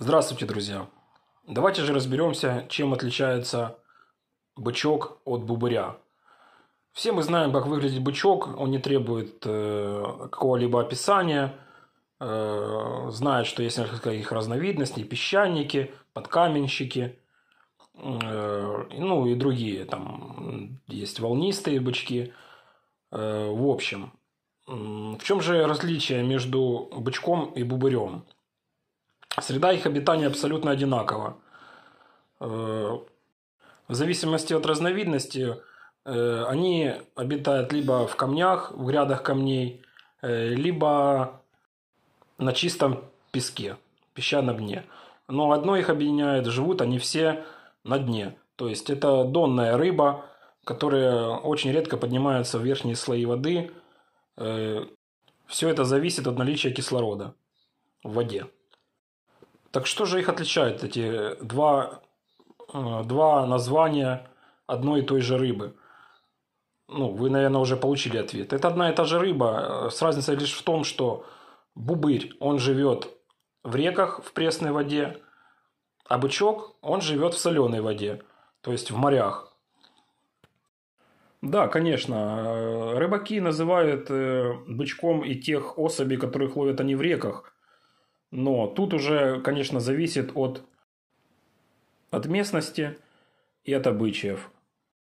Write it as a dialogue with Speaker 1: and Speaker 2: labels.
Speaker 1: Здравствуйте, друзья! Давайте же разберемся, чем отличается бычок от бубыря. Все мы знаем, как выглядит бычок, он не требует э, какого-либо описания, э, знает, что есть несколько их разновидностей, песчаники, подкаменщики, э, ну и другие, там есть волнистые бычки. Э, в общем, в чем же различие между бычком и бубырем? Среда их обитания абсолютно одинакова. Э, в зависимости от разновидности, э, они обитают либо в камнях, в грядах камней, э, либо на чистом песке, песчаном дне. Но одно их объединяет, живут они все на дне. То есть это донная рыба, которая очень редко поднимается в верхние слои воды. Все это зависит от наличия кислорода в воде. Так что же их отличает, эти два, э, два названия одной и той же рыбы? Ну, вы, наверное, уже получили ответ. Это одна и та же рыба, э, с разницей лишь в том, что бубырь, он живет в реках в пресной воде, а бычок, он живет в соленой воде, то есть в морях. Да, конечно. Э, рыбаки называют бычком и тех особей, которых ловят они в реках – но тут уже, конечно, зависит от, от местности и от обычаев.